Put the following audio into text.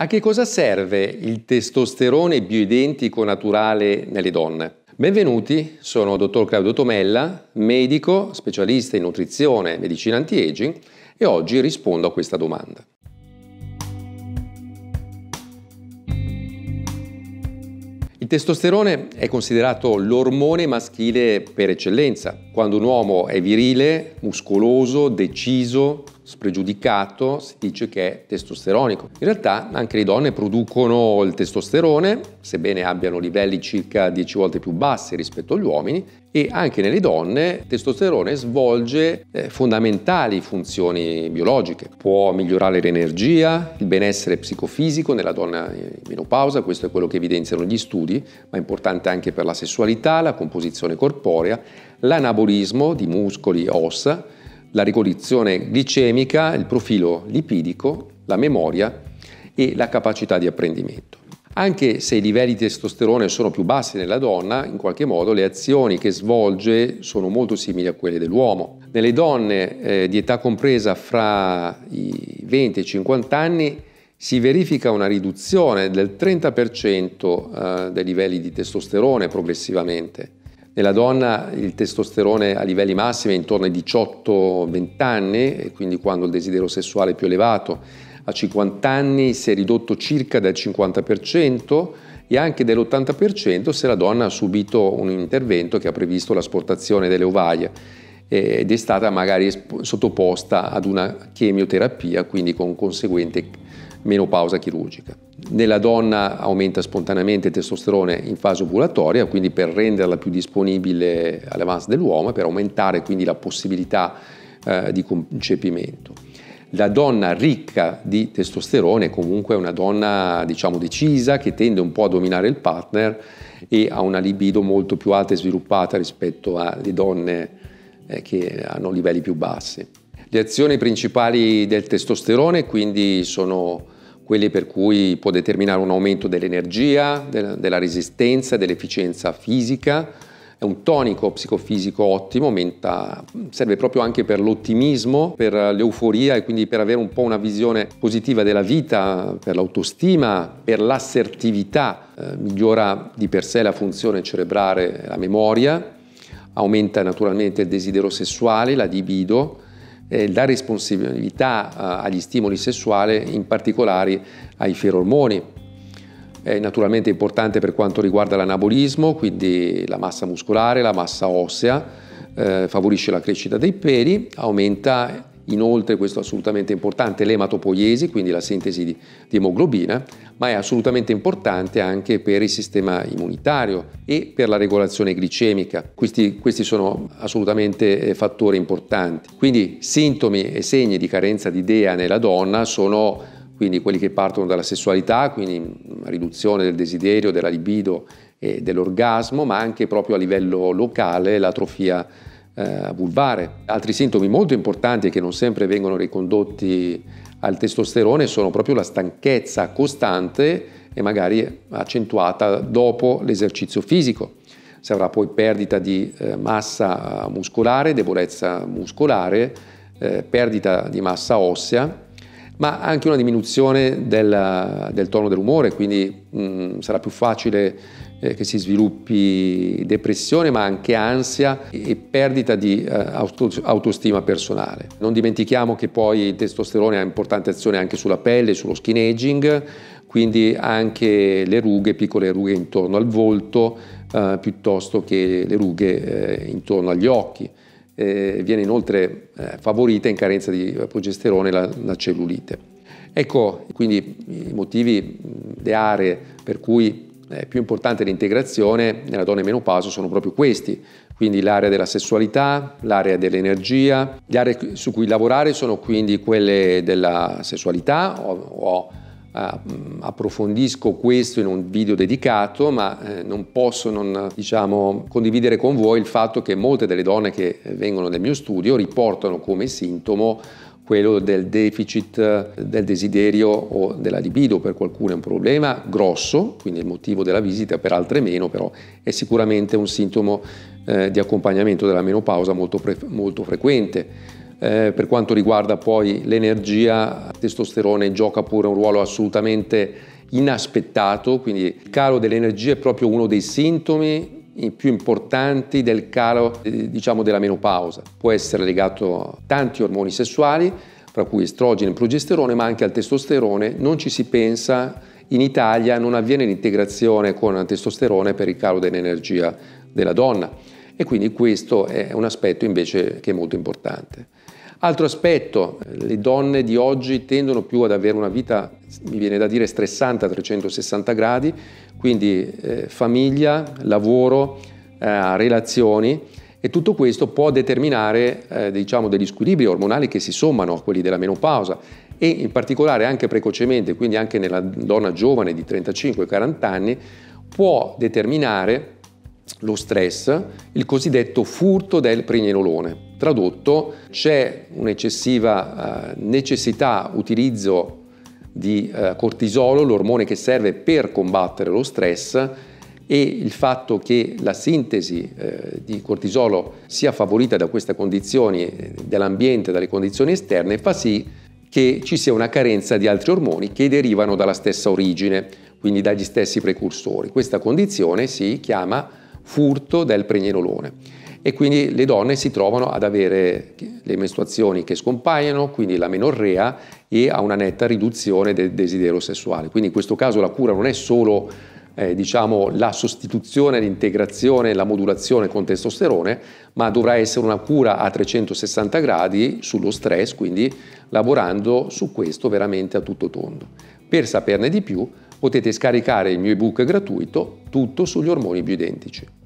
A che cosa serve il testosterone bioidentico naturale nelle donne? Benvenuti, sono il dottor Claudio Tomella, medico, specialista in nutrizione e medicina anti-aging e oggi rispondo a questa domanda. Il testosterone è considerato l'ormone maschile per eccellenza. Quando un uomo è virile, muscoloso, deciso, spregiudicato si dice che è testosteronico. In realtà anche le donne producono il testosterone, sebbene abbiano livelli circa 10 volte più bassi rispetto agli uomini, e anche nelle donne il testosterone svolge eh, fondamentali funzioni biologiche. Può migliorare l'energia, il benessere psicofisico nella donna in menopausa, questo è quello che evidenziano gli studi, ma è importante anche per la sessualità, la composizione corporea, l'anabolismo di muscoli e ossa, la regolazione glicemica, il profilo lipidico, la memoria e la capacità di apprendimento. Anche se i livelli di testosterone sono più bassi nella donna, in qualche modo le azioni che svolge sono molto simili a quelle dell'uomo. Nelle donne eh, di età compresa fra i 20 e i 50 anni si verifica una riduzione del 30% eh, dei livelli di testosterone progressivamente nella donna il testosterone a livelli massimi è intorno ai 18-20 anni, quindi quando il desiderio sessuale è più elevato. A 50 anni si è ridotto circa del 50% e anche dell'80% se la donna ha subito un intervento che ha previsto l'asportazione delle ovaie eh, ed è stata magari sottoposta ad una chemioterapia, quindi con conseguente menopausa chirurgica. Nella donna aumenta spontaneamente il testosterone in fase ovulatoria, quindi per renderla più disponibile all'avance dell'uomo e per aumentare quindi la possibilità eh, di concepimento. La donna ricca di testosterone è comunque una donna diciamo decisa che tende un po' a dominare il partner e ha una libido molto più alta e sviluppata rispetto alle donne eh, che hanno livelli più bassi. Le azioni principali del testosterone quindi sono quelli per cui può determinare un aumento dell'energia, della resistenza, dell'efficienza fisica. È un tonico psicofisico ottimo, aumenta, serve proprio anche per l'ottimismo, per l'euforia e quindi per avere un po' una visione positiva della vita, per l'autostima, per l'assertività. Eh, migliora di per sé la funzione cerebrale, la memoria, aumenta naturalmente il desiderio sessuale, la libido, eh, la responsabilità eh, agli stimoli sessuali, in particolare ai ferormoni. È naturalmente importante per quanto riguarda l'anabolismo, quindi la massa muscolare, la massa ossea, eh, favorisce la crescita dei peli, aumenta Inoltre, questo è assolutamente importante, l'ematopoiesi, quindi la sintesi di, di emoglobina, ma è assolutamente importante anche per il sistema immunitario e per la regolazione glicemica. Questi, questi sono assolutamente eh, fattori importanti. Quindi sintomi e segni di carenza di idea nella donna sono quindi quelli che partono dalla sessualità, quindi mm, riduzione del desiderio, della libido e dell'orgasmo, ma anche proprio a livello locale l'atrofia eh, vulvare. Altri sintomi molto importanti che non sempre vengono ricondotti al testosterone sono proprio la stanchezza costante e magari accentuata dopo l'esercizio fisico. Si avrà poi perdita di eh, massa eh, muscolare, debolezza muscolare, eh, perdita di massa ossea, ma anche una diminuzione del, del tono dell'umore, quindi mh, mm, sarà più facile eh, che si sviluppi depressione ma anche ansia e perdita di eh, auto, autostima personale. Non dimentichiamo che poi il testosterone ha importante azione anche sulla pelle, sullo skin aging, quindi anche le rughe, piccole rughe intorno al volto eh, piuttosto che le rughe eh, intorno agli occhi. Eh, viene inoltre eh, favorita in carenza di progesterone la, la cellulite. Ecco quindi i motivi, le aree per cui eh, più importante l'integrazione nella donna in menopausa sono proprio questi, quindi l'area della sessualità, l'area dell'energia, le aree su cui lavorare sono quindi quelle della sessualità, o, o ah, mm, approfondisco questo in un video dedicato, ma eh, non posso non diciamo, condividere con voi il fatto che molte delle donne che eh, vengono nel mio studio riportano come sintomo quello del deficit del desiderio o della libido per qualcuno è un problema grosso, quindi il motivo della visita, per altre meno, però è sicuramente un sintomo eh, di accompagnamento della menopausa molto, molto frequente. Eh, per quanto riguarda poi l'energia, il testosterone gioca pure un ruolo assolutamente inaspettato, quindi il calo dell'energia è proprio uno dei sintomi più importanti del calo eh, diciamo, della menopausa. Può essere legato a tanti ormoni sessuali, tra cui estrogeno e progesterone, ma anche al testosterone. Non ci si pensa, in Italia non avviene l'integrazione con il testosterone per il calo dell'energia della donna e quindi questo è un aspetto invece che è molto importante. Altro aspetto, le donne di oggi tendono più ad avere una vita, mi viene da dire, stressante a 360 gradi, quindi eh, famiglia, lavoro, eh, relazioni e tutto questo può determinare eh, diciamo, degli squilibri ormonali che si sommano a quelli della menopausa e in particolare anche precocemente, quindi anche nella donna giovane di 35-40 anni, può determinare lo stress, il cosiddetto furto del pregnenolone. Tradotto, c'è un'eccessiva eh, necessità, utilizzo di eh, cortisolo, l'ormone che serve per combattere lo stress e il fatto che la sintesi eh, di cortisolo sia favorita da queste condizioni dell'ambiente, dalle condizioni esterne, fa sì che ci sia una carenza di altri ormoni che derivano dalla stessa origine, quindi dagli stessi precursori. Questa condizione si chiama furto del pregnolone e quindi le donne si trovano ad avere le mestruazioni che scompaiono, quindi la menorrea e a una netta riduzione del desiderio sessuale. Quindi in questo caso la cura non è solo eh, diciamo, la sostituzione, l'integrazione, la modulazione con testosterone, ma dovrà essere una cura a 360 gradi sullo stress, quindi lavorando su questo veramente a tutto tondo. Per saperne di più potete scaricare il mio ebook gratuito tutto sugli ormoni bioidentici.